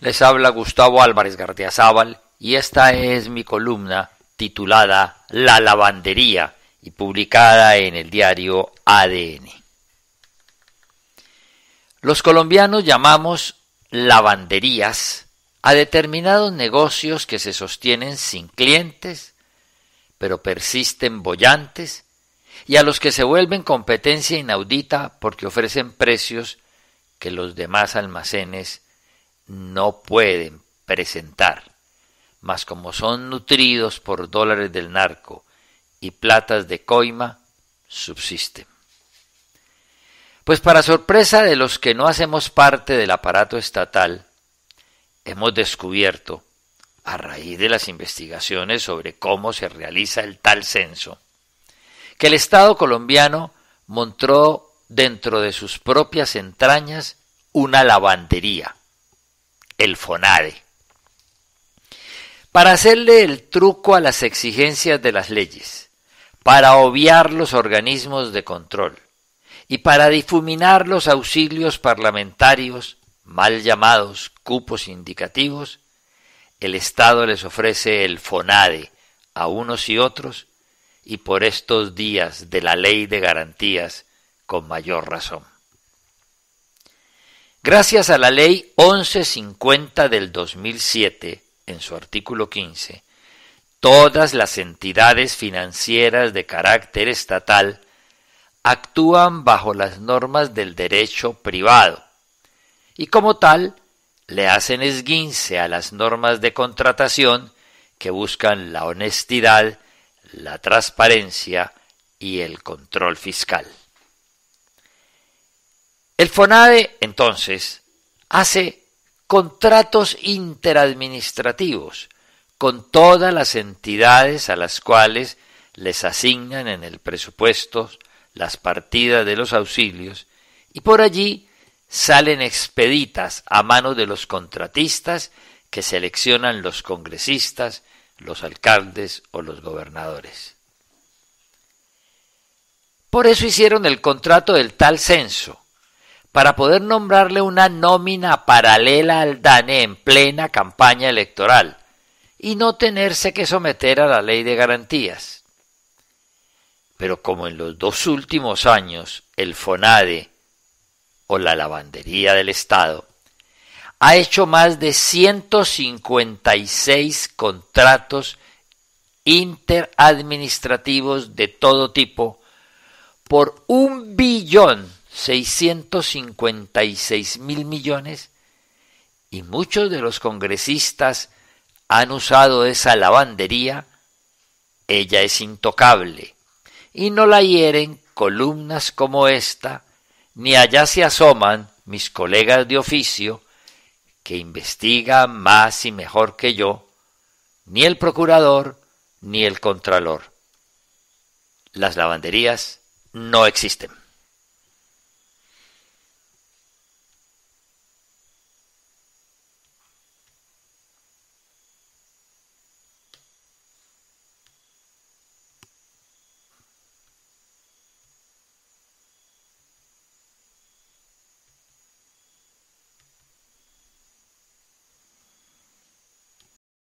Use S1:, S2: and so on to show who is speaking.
S1: Les habla Gustavo Álvarez Zaval y esta es mi columna titulada La lavandería y publicada en el diario ADN. Los colombianos llamamos lavanderías a determinados negocios que se sostienen sin clientes, pero persisten bollantes, y a los que se vuelven competencia inaudita porque ofrecen precios que los demás almacenes no pueden presentar, mas como son nutridos por dólares del narco y platas de coima, subsisten. Pues para sorpresa de los que no hacemos parte del aparato estatal, hemos descubierto, a raíz de las investigaciones sobre cómo se realiza el tal censo, que el Estado colombiano montó dentro de sus propias entrañas una lavandería el FONADE. Para hacerle el truco a las exigencias de las leyes, para obviar los organismos de control y para difuminar los auxilios parlamentarios, mal llamados cupos indicativos, el Estado les ofrece el FONADE a unos y otros y por estos días de la ley de garantías con mayor razón. Gracias a la ley 1150 del 2007, en su artículo 15, todas las entidades financieras de carácter estatal actúan bajo las normas del derecho privado y como tal le hacen esguince a las normas de contratación que buscan la honestidad, la transparencia y el control fiscal. El FONADE, entonces, hace contratos interadministrativos con todas las entidades a las cuales les asignan en el presupuesto las partidas de los auxilios y por allí salen expeditas a mano de los contratistas que seleccionan los congresistas, los alcaldes o los gobernadores. Por eso hicieron el contrato del tal censo, para poder nombrarle una nómina paralela al DANE en plena campaña electoral y no tenerse que someter a la ley de garantías. Pero como en los dos últimos años el FONADE o la lavandería del Estado ha hecho más de 156 contratos interadministrativos de todo tipo por un billón 656 mil millones y muchos de los congresistas han usado esa lavandería, ella es intocable y no la hieren columnas como esta, ni allá se asoman mis colegas de oficio, que investigan más y mejor que yo, ni el procurador, ni el contralor. Las lavanderías no existen.